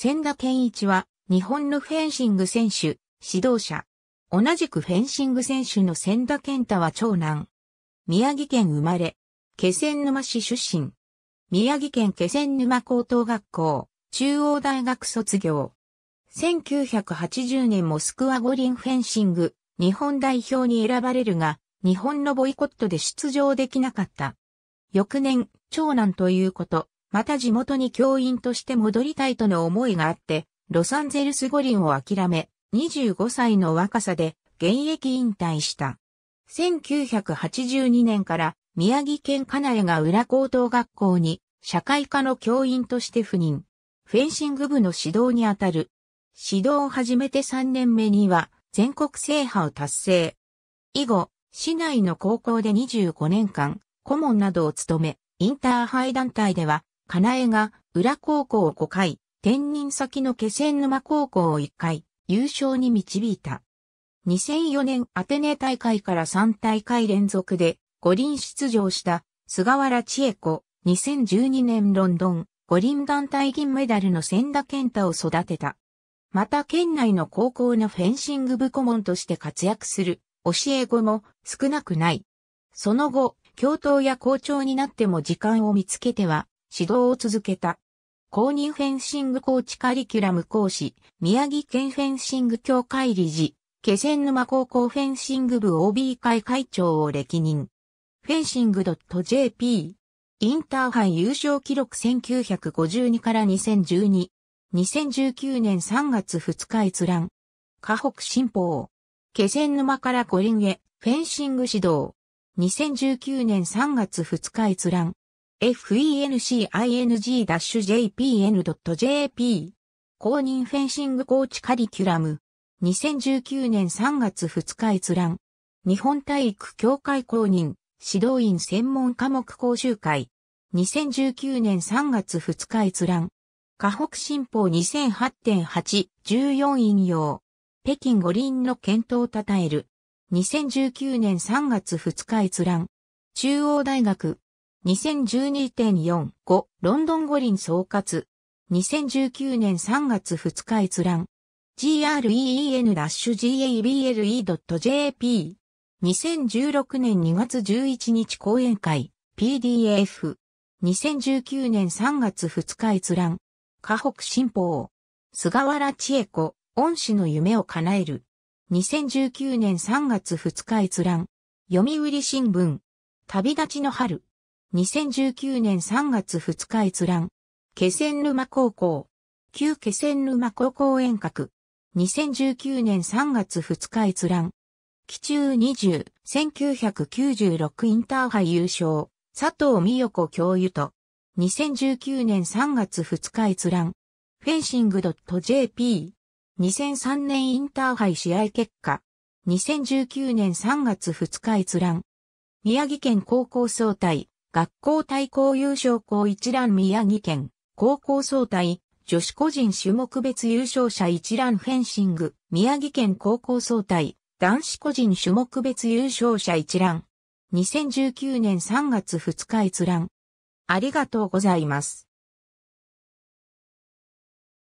千田健一は、日本のフェンシング選手、指導者。同じくフェンシング選手の千田健太は長男。宮城県生まれ、気仙沼市出身。宮城県気仙沼高等学校、中央大学卒業。1980年モスクワ五輪フェンシング、日本代表に選ばれるが、日本のボイコットで出場できなかった。翌年、長男ということ、また地元に教員として戻りたいとの思いがあって、ロサンゼルス五輪を諦め、25歳の若さで現役引退した。1982年から宮城県金谷が浦高等学校に社会科の教員として赴任。フェンシング部の指導にあたる。指導を始めて3年目には全国制覇を達成。以後、市内の高校で25年間、顧問などを務め、インターハイ団体ではかなえが、浦高校を5回、転任先の気仙沼高校を1回、優勝に導いた。2004年アテネ大会から3大会連続で五輪出場した菅原千恵子、2012年ロンドン五輪団体銀メダルの千田健太を育てた。また県内の高校のフェンシング部顧問として活躍する教え子も少なくない。その後、教頭や校長になっても時間を見つけては指導を続けた。公認フェンシングコーチカリキュラム講師、宮城県フェンシング協会理事、気仙沼高校フェンシング部 OB 会会長を歴任。フェンシング .jp インターハイ優勝記録1952から2012。2019年3月2日閲覧。河北新報。気仙沼から五輪へ、フェンシング指導。2019年3月2日閲覧。fencing-jpn.jp 公認フェンシングコーチカリキュラム2019年3月2日閲覧日本体育協会公認指導員専門科目講習会2019年3月2日閲覧河北新報2008.8、14引用。北京五輪の検討を称える。2019年3月2日閲覧。中央大学、2012.45ロンドン五輪総括2019年3月2日閲覧 green-gable.jp 2016年2月11日講演会 PDF 2019年3月2日閲覧河北新報菅原千恵子恩師の夢を叶える2019年3月2日閲覧読売新聞旅立ちの春2019年3月2日閲覧。気仙沼高校。旧気仙沼高校遠隔。2019年3月2日閲覧。期中20、1996インターハイ優勝。佐藤美代子教諭と。2019年3月2日閲覧。フェンシング .jp。2003年インターハイ試合結果。2019年3月2日閲覧。宮城県高校総体。学校対抗優勝校一覧宮城県、高校総体、女子個人種目別優勝者一覧フェンシング、宮城県高校総体、男子個人種目別優勝者一覧。2019年3月2日閲覧。ありがとうございます。